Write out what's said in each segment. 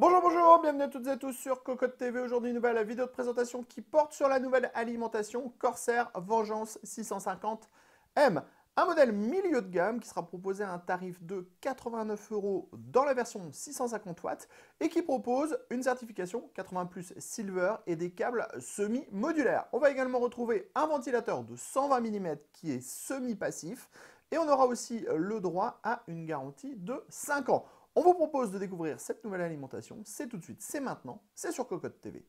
Bonjour, bonjour, bienvenue à toutes et tous sur Cocotte TV. Aujourd'hui, nouvelle vidéo de présentation qui porte sur la nouvelle alimentation Corsair Vengeance 650M. Un modèle milieu de gamme qui sera proposé à un tarif de 89 euros dans la version 650 watts et qui propose une certification 80 plus silver et des câbles semi-modulaires. On va également retrouver un ventilateur de 120 mm qui est semi-passif et on aura aussi le droit à une garantie de 5 ans. On vous propose de découvrir cette nouvelle alimentation. C'est tout de suite, c'est maintenant, c'est sur Cocotte TV.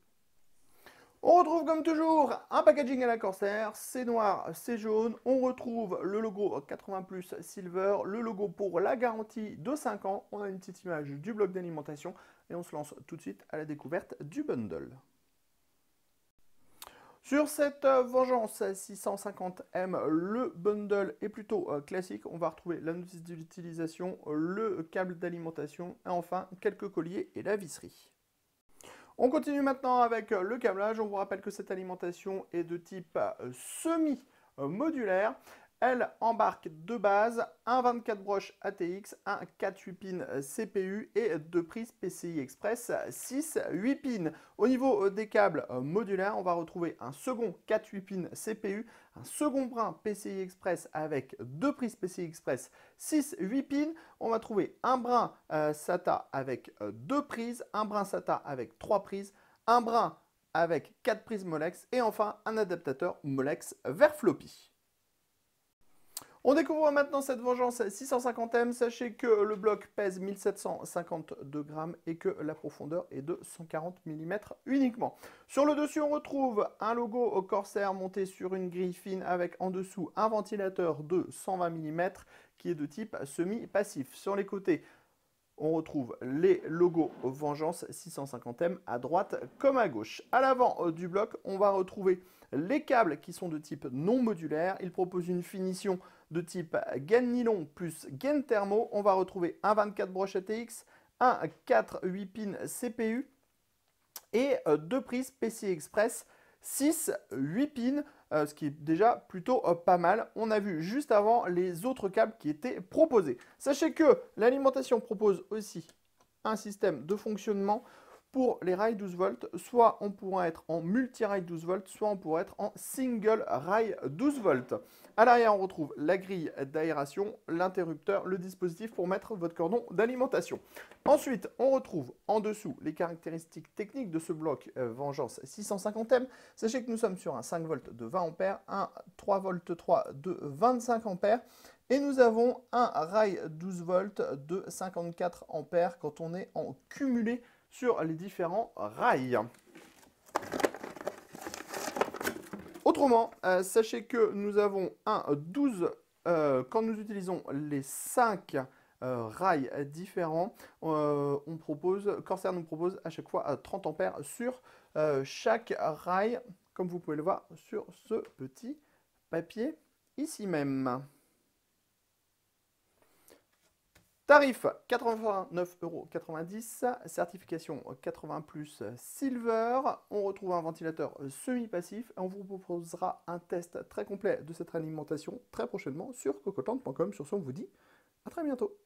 On retrouve comme toujours un packaging à la Corsair, c'est noir, c'est jaune, on retrouve le logo 80 Plus Silver, le logo pour la garantie de 5 ans, on a une petite image du bloc d'alimentation et on se lance tout de suite à la découverte du bundle. Sur cette euh, Vengeance 650M, le bundle est plutôt euh, classique. On va retrouver la notice d'utilisation, le câble d'alimentation et enfin quelques colliers et la visserie. On continue maintenant avec euh, le câblage. On vous rappelle que cette alimentation est de type semi modulaire elle embarque deux bases, un 24 broches ATX, un 4 8 pins CPU et deux prises PCI Express 6 8 pins. Au niveau euh, des câbles euh, modulaires, on va retrouver un second 4 8 pins CPU, un second brin PCI Express avec deux prises PCI Express 6 8 pins. On va trouver un brin euh, SATA avec deux prises, un brin SATA avec trois prises, un brin avec quatre prises Molex et enfin un adaptateur Molex vers floppy. On découvre maintenant cette vengeance 650M. Sachez que le bloc pèse 1752 grammes et que la profondeur est de 140 mm uniquement. Sur le dessus, on retrouve un logo au corsaire monté sur une grille fine avec en dessous un ventilateur de 120 mm qui est de type semi-passif. Sur les côtés, on retrouve les logos Vengeance 650M à droite comme à gauche. À l'avant euh, du bloc, on va retrouver les câbles qui sont de type non modulaire. Ils proposent une finition de type gain nylon plus gain thermo. On va retrouver un 24 broches ATX, un 4 8 pins CPU et euh, deux prises PCI Express 6, 8 pins, euh, ce qui est déjà plutôt euh, pas mal. On a vu juste avant les autres câbles qui étaient proposés. Sachez que l'alimentation propose aussi un système de fonctionnement pour les rails 12 volts, soit on pourra être en multi-rail 12 volts, soit on pourra être en single rail 12 volts. À l'arrière, on retrouve la grille d'aération, l'interrupteur, le dispositif pour mettre votre cordon d'alimentation. Ensuite, on retrouve en dessous les caractéristiques techniques de ce bloc euh, Vengeance 650M. Sachez que nous sommes sur un 5 v de 20 A, un 3 v 3 de 25 A, et nous avons un rail 12 volts de 54 A quand on est en cumulé sur les différents rails. Autrement, euh, sachez que nous avons un 12, euh, quand nous utilisons les 5 euh, rails différents, on propose, Corsair nous propose à chaque fois 30 ampères sur chaque rail, comme vous pouvez le voir sur ce petit papier ici même. Tarif 89,90€, certification 80 plus euh, silver. On retrouve un ventilateur euh, semi-passif et on vous proposera un test très complet de cette alimentation très prochainement sur cocotante.com. Sur ce, on vous dit à très bientôt.